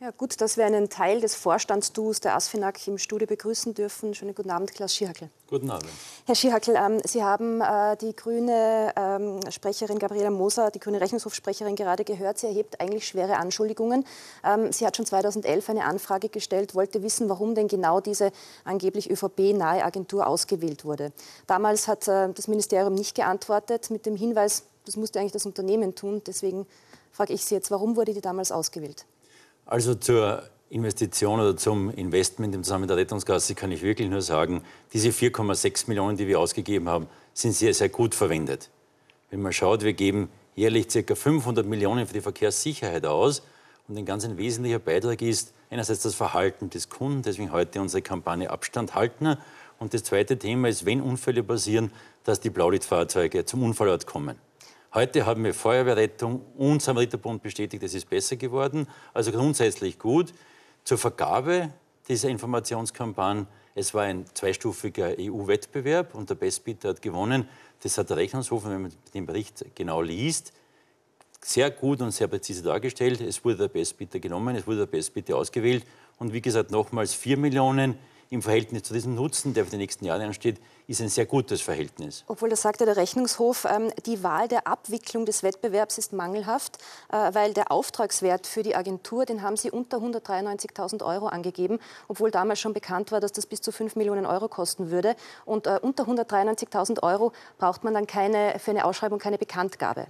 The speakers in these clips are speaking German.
Ja, gut, dass wir einen Teil des Vorstandsduos der ASFINAG im Studio begrüßen dürfen. Schönen guten Abend, Klaus Schierhackel. Guten Abend. Herr Schierhackel, ähm, Sie haben äh, die grüne ähm, Sprecherin Gabriela Moser, die grüne Rechnungshofsprecherin gerade gehört. Sie erhebt eigentlich schwere Anschuldigungen. Ähm, sie hat schon 2011 eine Anfrage gestellt, wollte wissen, warum denn genau diese angeblich ÖVP-nahe Agentur ausgewählt wurde. Damals hat äh, das Ministerium nicht geantwortet mit dem Hinweis, das musste eigentlich das Unternehmen tun. Deswegen frage ich Sie jetzt, warum wurde die damals ausgewählt? Also zur Investition oder zum Investment im Zusammenhang mit der Rettungsgasse kann ich wirklich nur sagen, diese 4,6 Millionen, die wir ausgegeben haben, sind sehr, sehr gut verwendet. Wenn man schaut, wir geben jährlich ca. 500 Millionen für die Verkehrssicherheit aus. Und ein ganz ein wesentlicher Beitrag ist einerseits das Verhalten des Kunden, deswegen heute unsere Kampagne Abstand halten. Und das zweite Thema ist, wenn Unfälle passieren, dass die Blaulichtfahrzeuge zum Unfallort kommen. Heute haben wir Feuerwehrrettung und Samariterbund bestätigt, es ist besser geworden. Also grundsätzlich gut. Zur Vergabe dieser Informationskampagne, es war ein zweistufiger EU-Wettbewerb und der Bestbieter hat gewonnen. Das hat der Rechnungshof, wenn man den Bericht genau liest, sehr gut und sehr präzise dargestellt. Es wurde der Bestbieter genommen, es wurde der Bestbieter ausgewählt. Und wie gesagt, nochmals 4 Millionen im Verhältnis zu diesem Nutzen, der für die nächsten Jahre ansteht, ist ein sehr gutes Verhältnis. Obwohl, das sagte der Rechnungshof, ähm, die Wahl der Abwicklung des Wettbewerbs ist mangelhaft, äh, weil der Auftragswert für die Agentur, den haben sie unter 193.000 Euro angegeben, obwohl damals schon bekannt war, dass das bis zu 5 Millionen Euro kosten würde. Und äh, unter 193.000 Euro braucht man dann keine, für eine Ausschreibung keine Bekanntgabe.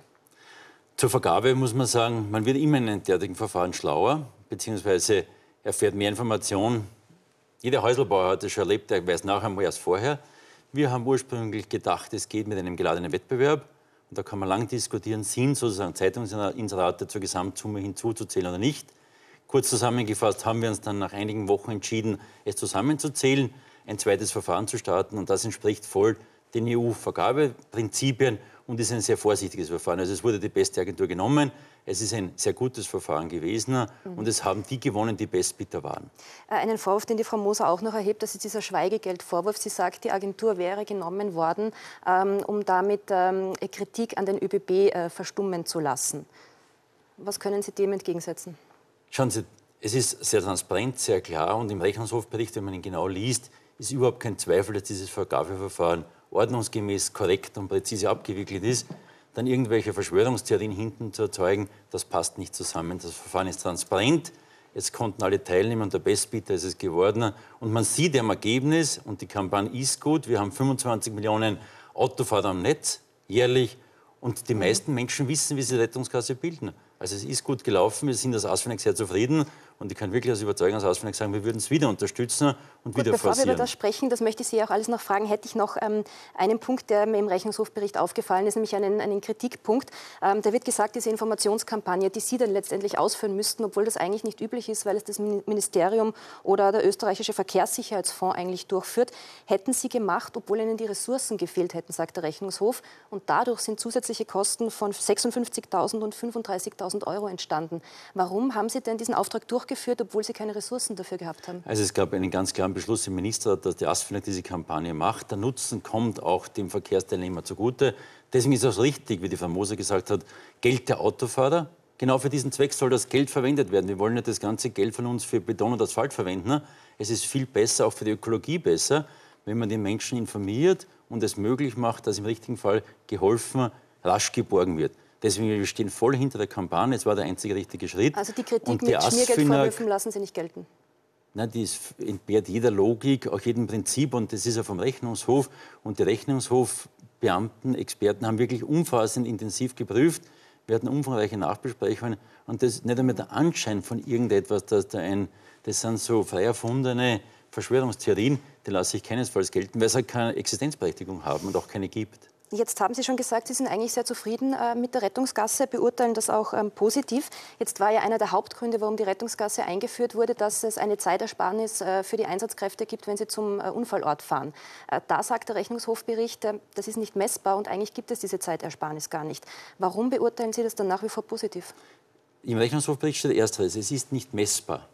Zur Vergabe muss man sagen, man wird immer in einem derartigen Verfahren schlauer, beziehungsweise erfährt mehr Informationen jeder Häuselbauer hat das schon erlebt, der weiß nachher mal erst vorher. Wir haben ursprünglich gedacht, es geht mit einem geladenen Wettbewerb. Und da kann man lang diskutieren, sind sozusagen Zeitungsinserate zur Gesamtsumme hinzuzuzählen oder nicht. Kurz zusammengefasst haben wir uns dann nach einigen Wochen entschieden, es zusammenzuzählen, ein zweites Verfahren zu starten. Und das entspricht voll den EU-Vergabeprinzipien und ist ein sehr vorsichtiges Verfahren. Also es wurde die beste Agentur genommen, es ist ein sehr gutes Verfahren gewesen und es haben die gewonnen, die Bestbitter waren. Äh, einen Vorwurf, den die Frau Moser auch noch erhebt, das ist dieser Schweigegeldvorwurf. Sie sagt, die Agentur wäre genommen worden, ähm, um damit ähm, eh Kritik an den ÖBB äh, verstummen zu lassen. Was können Sie dem entgegensetzen? Schauen Sie, es ist sehr transparent, sehr klar und im Rechnungshofbericht, wenn man ihn genau liest, ist überhaupt kein Zweifel, dass dieses Vergabeverfahren ordnungsgemäß, korrekt und präzise abgewickelt ist, dann irgendwelche Verschwörungstheorien hinten zu erzeugen, das passt nicht zusammen. Das Verfahren ist transparent, Jetzt konnten alle teilnehmen und der Bestbieter ist es geworden. Und man sieht am Ergebnis, und die Kampagne ist gut, wir haben 25 Millionen Autofahrer am Netz jährlich und die mhm. meisten Menschen wissen, wie sie die Rettungskasse bilden. Also es ist gut gelaufen, wir sind als Asfinag sehr zufrieden und ich kann wirklich als Überzeugungsausflug sagen, wir würden es wieder unterstützen und Gut, wieder bevor forcieren. Bevor wir über das sprechen, das möchte ich Sie auch alles noch fragen, hätte ich noch ähm, einen Punkt, der mir im Rechnungshofbericht aufgefallen ist, nämlich einen, einen Kritikpunkt. Ähm, da wird gesagt, diese Informationskampagne, die Sie dann letztendlich ausführen müssten, obwohl das eigentlich nicht üblich ist, weil es das Ministerium oder der österreichische Verkehrssicherheitsfonds eigentlich durchführt, hätten Sie gemacht, obwohl Ihnen die Ressourcen gefehlt hätten, sagt der Rechnungshof. Und dadurch sind zusätzliche Kosten von 56.000 und 35.000 Euro entstanden. Warum haben Sie denn diesen Auftrag durchgeführt? durchgeführt, obwohl sie keine Ressourcen dafür gehabt haben. Also es gab einen ganz klaren Beschluss im Ministerrat, dass die ASFINAG diese Kampagne macht. Der Nutzen kommt auch dem Verkehrsteilnehmer zugute. Deswegen ist es richtig, wie die Famosa gesagt hat, Geld der Autofahrer. Genau für diesen Zweck soll das Geld verwendet werden. Wir wollen nicht das ganze Geld von uns für Beton und Asphalt verwenden. Es ist viel besser, auch für die Ökologie besser, wenn man die Menschen informiert und es möglich macht, dass im richtigen Fall geholfen, rasch geborgen wird. Deswegen, wir stehen voll hinter der Kampagne. Es war der einzige richtige Schritt. Also die Kritik und die mit Schmiergeldvorwürfen lassen Sie nicht gelten? Nein, die entbehrt jeder Logik, auch jedem Prinzip. Und das ist ja vom Rechnungshof. Und die Rechnungshofbeamten, Experten haben wirklich umfassend intensiv geprüft. Wir hatten umfangreiche Nachbesprechungen. Und das ist nicht einmal der Anschein von irgendetwas, dass da ein, das sind so frei erfundene Verschwörungstheorien, die lasse ich keinesfalls gelten, weil sie halt keine Existenzberechtigung haben und auch keine gibt. Jetzt haben Sie schon gesagt, Sie sind eigentlich sehr zufrieden äh, mit der Rettungsgasse, beurteilen das auch ähm, positiv. Jetzt war ja einer der Hauptgründe, warum die Rettungsgasse eingeführt wurde, dass es eine Zeitersparnis äh, für die Einsatzkräfte gibt, wenn sie zum äh, Unfallort fahren. da sagt der Rechnungshofbericht, das ist nicht messbar und eigentlich gibt es diese Zeitersparnis gar nicht. Warum beurteilen Sie das dann nach wie vor positiv? Im Rechnungshofbericht steht ersteres, es ist nicht messbar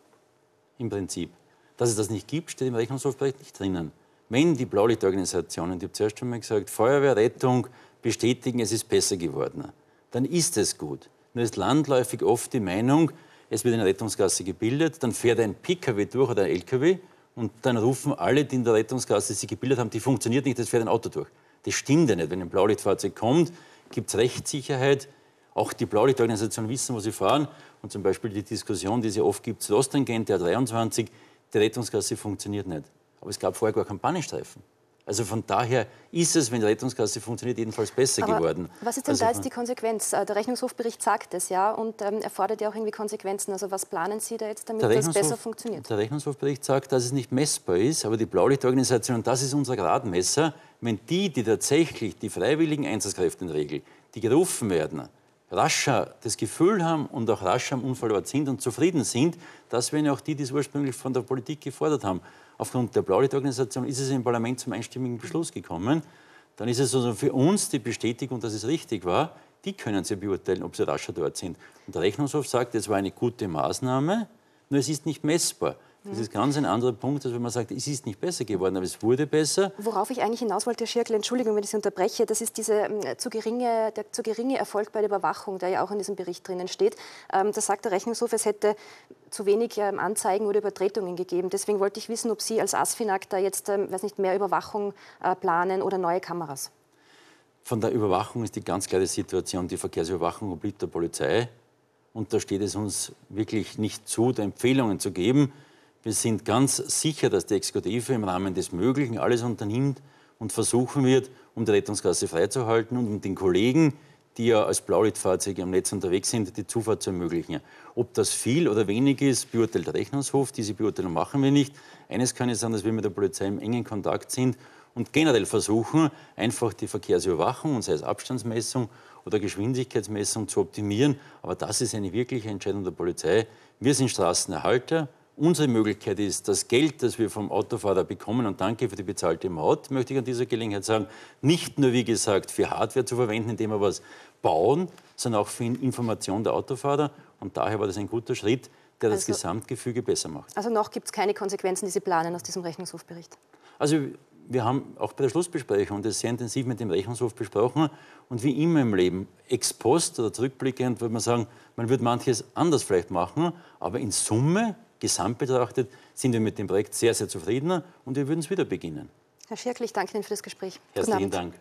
im Prinzip. Dass es das nicht gibt, steht im Rechnungshofbericht nicht drinnen wenn die Blaulichtorganisationen, die habe zuerst schon mal gesagt, Feuerwehr, Rettung bestätigen, es ist besser geworden, dann ist es gut. Nur ist landläufig oft die Meinung, es wird eine Rettungsgasse gebildet, dann fährt ein PKW durch oder ein LKW und dann rufen alle, die in der Rettungsgasse sich gebildet haben, die funktioniert nicht, das fährt ein Auto durch. Das stimmt ja nicht. Wenn ein Blaulichtfahrzeug kommt, gibt es Rechtssicherheit. Auch die Blaulichtorganisationen wissen, wo sie fahren. Und zum Beispiel die Diskussion, die es ja oft gibt, Lost Agent, der 23, die Rettungsgasse funktioniert nicht. Aber es gab vorher gar keinen Pannenstreifen. Also von daher ist es, wenn die Rettungskasse funktioniert, jedenfalls besser Aber geworden. Was ist denn also da jetzt die Konsequenz? Äh, der Rechnungshofbericht sagt es ja und ähm, erfordert ja auch irgendwie Konsequenzen. Also was planen Sie da jetzt, damit das besser funktioniert? Der Rechnungshofbericht sagt, dass es nicht messbar ist, aber die Blaulichtorganisation, das ist unser Gradmesser, wenn die, die tatsächlich die freiwilligen Einsatzkräfte in der Regel, die gerufen werden, rascher das Gefühl haben und auch rascher am Unfallort sind und zufrieden sind, dass wenn auch die, die es ursprünglich von der Politik gefordert haben. Aufgrund der Blaulichtorganisation ist es im Parlament zum einstimmigen Beschluss gekommen. Dann ist es also für uns die Bestätigung, dass es richtig war. Die können sie beurteilen, ob sie rascher dort sind. Und der Rechnungshof sagt, es war eine gute Maßnahme, nur es ist nicht messbar. Das ist ganz ein anderer Punkt, als wenn man sagt, es ist nicht besser geworden, aber es wurde besser. Worauf ich eigentlich hinaus wollte, Herr Schirkel, Entschuldigung, wenn ich Sie unterbreche, das ist diese, äh, zu geringe, der zu geringe Erfolg bei der Überwachung, der ja auch in diesem Bericht drinnen steht. Ähm, da sagt der Rechnungshof, es hätte zu wenig ähm, Anzeigen oder Übertretungen gegeben. Deswegen wollte ich wissen, ob Sie als ASFINAG da jetzt ähm, weiß nicht, mehr Überwachung äh, planen oder neue Kameras. Von der Überwachung ist die ganz klare Situation, die Verkehrsüberwachung obliegt der Polizei. Und da steht es uns wirklich nicht zu, da Empfehlungen zu geben. Wir sind ganz sicher, dass die Exekutive im Rahmen des Möglichen alles unternimmt und versuchen wird, um die Rettungsgasse freizuhalten und um den Kollegen, die ja als Blaulichtfahrzeuge am Netz unterwegs sind, die Zufahrt zu ermöglichen. Ob das viel oder wenig ist, beurteilt der Rechnungshof. Diese Beurteilung machen wir nicht. Eines kann es sein, dass wir mit der Polizei im engen Kontakt sind und generell versuchen, einfach die Verkehrsüberwachung, und sei es Abstandsmessung oder Geschwindigkeitsmessung, zu optimieren. Aber das ist eine wirkliche Entscheidung der Polizei. Wir sind Straßenerhalter unsere Möglichkeit ist, das Geld, das wir vom Autofahrer bekommen, und danke für die bezahlte Maut, möchte ich an dieser Gelegenheit sagen, nicht nur, wie gesagt, für Hardware zu verwenden, indem wir was bauen, sondern auch für Information der Autofahrer. Und daher war das ein guter Schritt, der also, das Gesamtgefüge besser macht. Also noch gibt es keine Konsequenzen, die Sie planen aus diesem Rechnungshofbericht? Also wir haben auch bei der Schlussbesprechung das sehr intensiv mit dem Rechnungshof besprochen. Und wie immer im Leben, ex post oder zurückblickend, würde man sagen, man würde manches anders vielleicht machen. Aber in Summe gesamt betrachtet sind wir mit dem Projekt sehr, sehr zufriedener und wir würden es wieder beginnen. Herr Schirkel, ich danke Ihnen für das Gespräch. Herzlichen Dank.